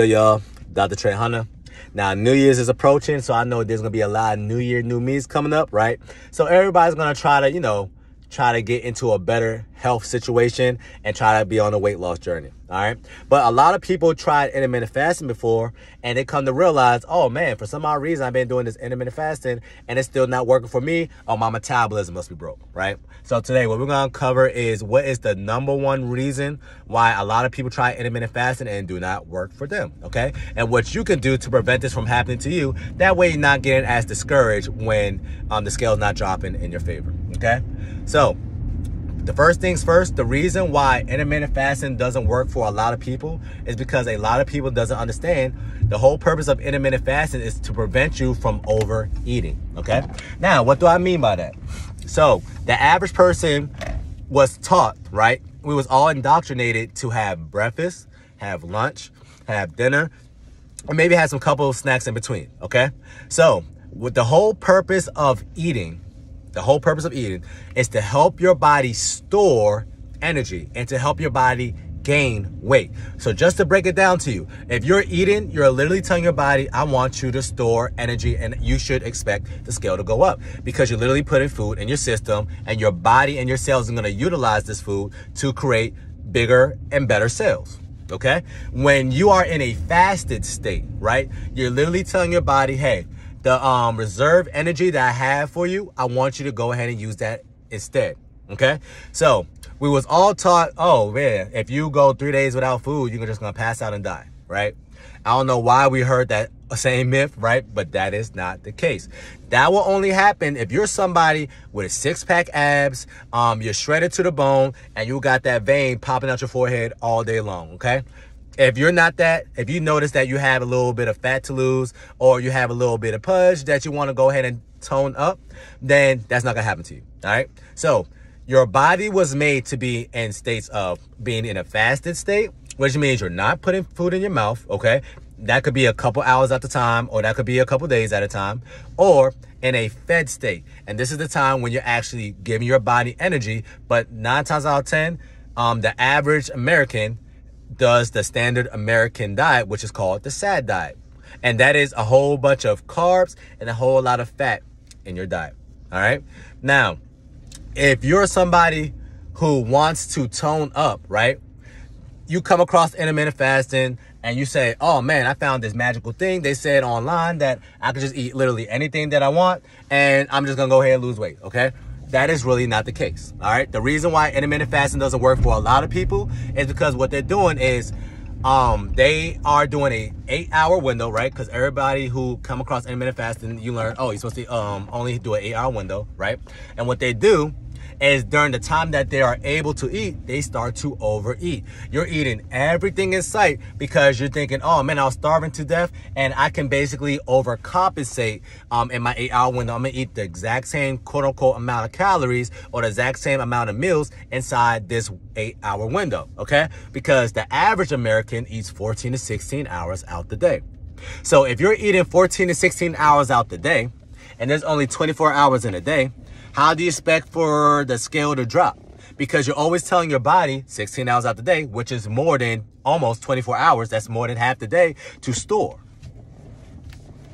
good, y'all? Dr. Trey Hunter. Now, New Year's is approaching, so I know there's gonna be a lot of New Year, new me's coming up, right? So everybody's gonna try to, you know, try to get into a better health situation and try to be on a weight loss journey. All right. But a lot of people tried intermittent fasting before and they come to realize, oh man, for some odd reason, I've been doing this intermittent fasting and it's still not working for me. Oh, my metabolism must be broke. Right. So today, what we're going to cover is what is the number one reason why a lot of people try intermittent fasting and do not work for them. Okay. And what you can do to prevent this from happening to you. That way, you're not getting as discouraged when um, the scale's not dropping in your favor. Okay? So, the first things first, the reason why intermittent fasting doesn't work for a lot of people is because a lot of people doesn't understand the whole purpose of intermittent fasting is to prevent you from overeating, okay? Now, what do I mean by that? So, the average person was taught, right? We was all indoctrinated to have breakfast, have lunch, have dinner, and maybe have some couple of snacks in between, okay? So, with the whole purpose of eating the whole purpose of eating is to help your body store energy and to help your body gain weight. So just to break it down to you, if you're eating, you're literally telling your body, I want you to store energy and you should expect the scale to go up because you're literally putting food in your system and your body and your cells are going to utilize this food to create bigger and better cells. Okay. When you are in a fasted state, right? You're literally telling your body, Hey, the um, reserve energy that I have for you, I want you to go ahead and use that instead. Okay. So we was all taught, oh man, if you go three days without food, you're just going to pass out and die. Right. I don't know why we heard that same myth, right? But that is not the case. That will only happen if you're somebody with six pack abs, um, you're shredded to the bone, and you got that vein popping out your forehead all day long, okay? if you're not that, if you notice that you have a little bit of fat to lose or you have a little bit of pudge that you want to go ahead and tone up, then that's not going to happen to you. All right. So your body was made to be in states of being in a fasted state, which means you're not putting food in your mouth. Okay. That could be a couple hours at a time, or that could be a couple days at a time, or in a fed state. And this is the time when you're actually giving your body energy. But nine times out of 10, um, the average American does the standard American diet, which is called the SAD diet. And that is a whole bunch of carbs and a whole lot of fat in your diet. All right. Now, if you're somebody who wants to tone up, right? You come across intermittent fasting and you say, oh man, I found this magical thing. They said online that I could just eat literally anything that I want and I'm just going to go ahead and lose weight. Okay that is really not the case. All right. The reason why intermittent fasting doesn't work for a lot of people is because what they're doing is um, they are doing a eight hour window, right? Because everybody who come across intermittent fasting, you learn, oh, you're supposed to um, only do an eight hour window, right? And what they do is during the time that they are able to eat, they start to overeat. You're eating everything in sight because you're thinking, oh man, I was starving to death and I can basically overcompensate um, in my eight hour window. I'm gonna eat the exact same quote unquote amount of calories or the exact same amount of meals inside this eight hour window, okay? Because the average American eats 14 to 16 hours out the day. So if you're eating 14 to 16 hours out the day, and there's only 24 hours in a day, how do you expect for the scale to drop? Because you're always telling your body 16 hours out the day, which is more than almost 24 hours, that's more than half the day to store.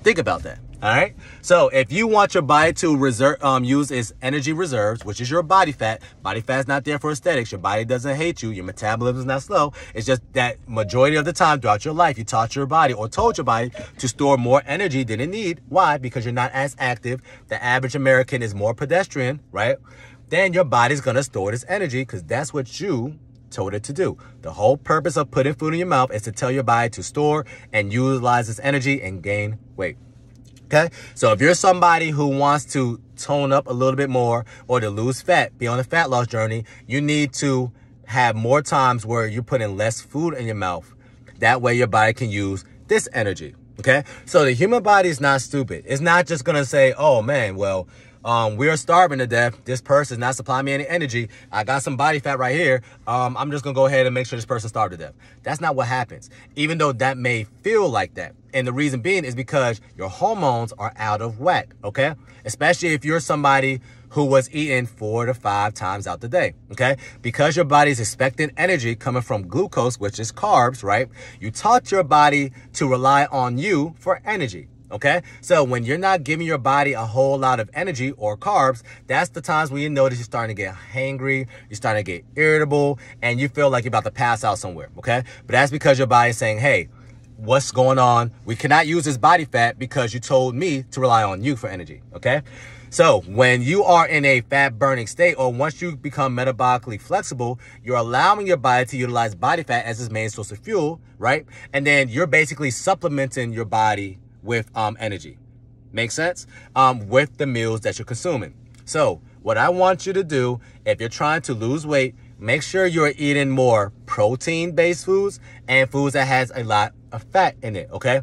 Think about that. All right. So if you want your body to reserve, um, use its energy reserves, which is your body fat. Body fat's not there for aesthetics. Your body doesn't hate you. Your metabolism's not slow. It's just that majority of the time throughout your life, you taught your body or told your body to store more energy than it need. Why? Because you're not as active. The average American is more pedestrian, right? Then your body's gonna store this energy because that's what you told it to do. The whole purpose of putting food in your mouth is to tell your body to store and utilize this energy and gain weight. Okay. So if you're somebody who wants to tone up a little bit more or to lose fat, be on a fat loss journey, you need to have more times where you're putting less food in your mouth. That way your body can use this energy. Okay. So the human body is not stupid. It's not just going to say, oh man, well, um, we are starving to death. This person's not supplying me any energy. I got some body fat right here. Um, I'm just gonna go ahead and make sure this person starved to death. That's not what happens. Even though that may feel like that, and the reason being is because your hormones are out of whack, okay? Especially if you're somebody who was eating four to five times out the day, okay? Because your body's expecting energy coming from glucose, which is carbs, right? You taught your body to rely on you for energy, okay? So when you're not giving your body a whole lot of energy or carbs, that's the times when you notice you're starting to get hangry, you're starting to get irritable, and you feel like you're about to pass out somewhere, okay? But that's because your body's saying, hey, what's going on. We cannot use this body fat because you told me to rely on you for energy, okay? So when you are in a fat burning state or once you become metabolically flexible, you're allowing your body to utilize body fat as its main source of fuel, right? And then you're basically supplementing your body with um, energy. Make sense? Um, with the meals that you're consuming. So what I want you to do, if you're trying to lose weight, make sure you're eating more protein-based foods and foods that has a lot a fat in it, okay?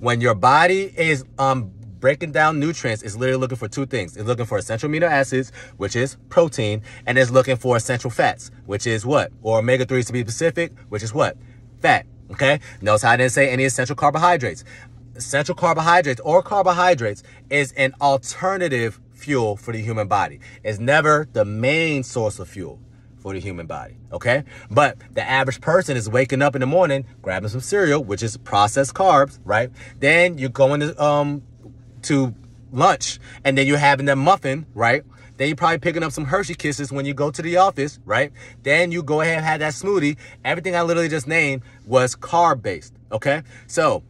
When your body is um, breaking down nutrients, it's literally looking for two things. It's looking for essential amino acids, which is protein, and it's looking for essential fats, which is what? Or omega-3s to be specific, which is what? Fat, okay? Notice how I didn't say any essential carbohydrates. Essential carbohydrates or carbohydrates is an alternative fuel for the human body. It's never the main source of fuel for the human body, okay? But the average person is waking up in the morning, grabbing some cereal, which is processed carbs, right? Then you're going to, um, to lunch, and then you're having that muffin, right? Then you're probably picking up some Hershey Kisses when you go to the office, right? Then you go ahead and have that smoothie. Everything I literally just named was carb-based, okay? So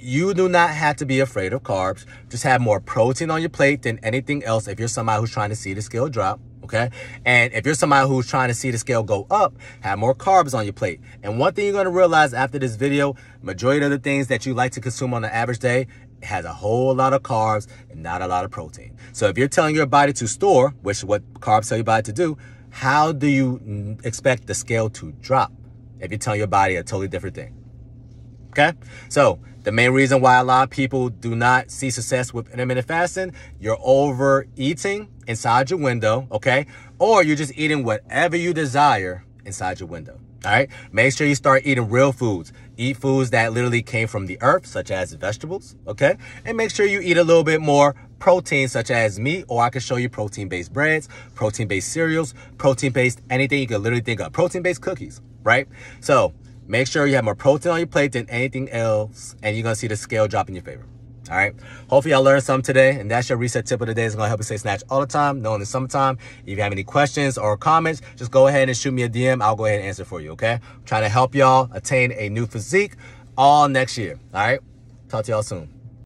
you do not have to be afraid of carbs. Just have more protein on your plate than anything else if you're somebody who's trying to see the scale drop okay? And if you're somebody who's trying to see the scale go up, have more carbs on your plate. And one thing you're gonna realize after this video, majority of the things that you like to consume on an average day has a whole lot of carbs and not a lot of protein. So if you're telling your body to store, which is what carbs tell your body to do, how do you expect the scale to drop if you're telling your body a totally different thing? Okay? So the main reason why a lot of people do not see success with intermittent fasting, you're overeating inside your window, okay? Or you're just eating whatever you desire inside your window. All right. Make sure you start eating real foods. Eat foods that literally came from the earth, such as vegetables. Okay. And make sure you eat a little bit more protein, such as meat, or I can show you protein based breads, protein based cereals, protein based anything you can literally think of, protein based cookies. Right. So Make sure you have more protein on your plate than anything else, and you're gonna see the scale drop in your favor. All right. Hopefully, y'all learned something today, and that's your reset tip of the day. It's gonna help you stay snatched all the time, knowing the summertime. If you have any questions or comments, just go ahead and shoot me a DM. I'll go ahead and answer for you. Okay. I'm trying to help y'all attain a new physique all next year. All right. Talk to y'all soon.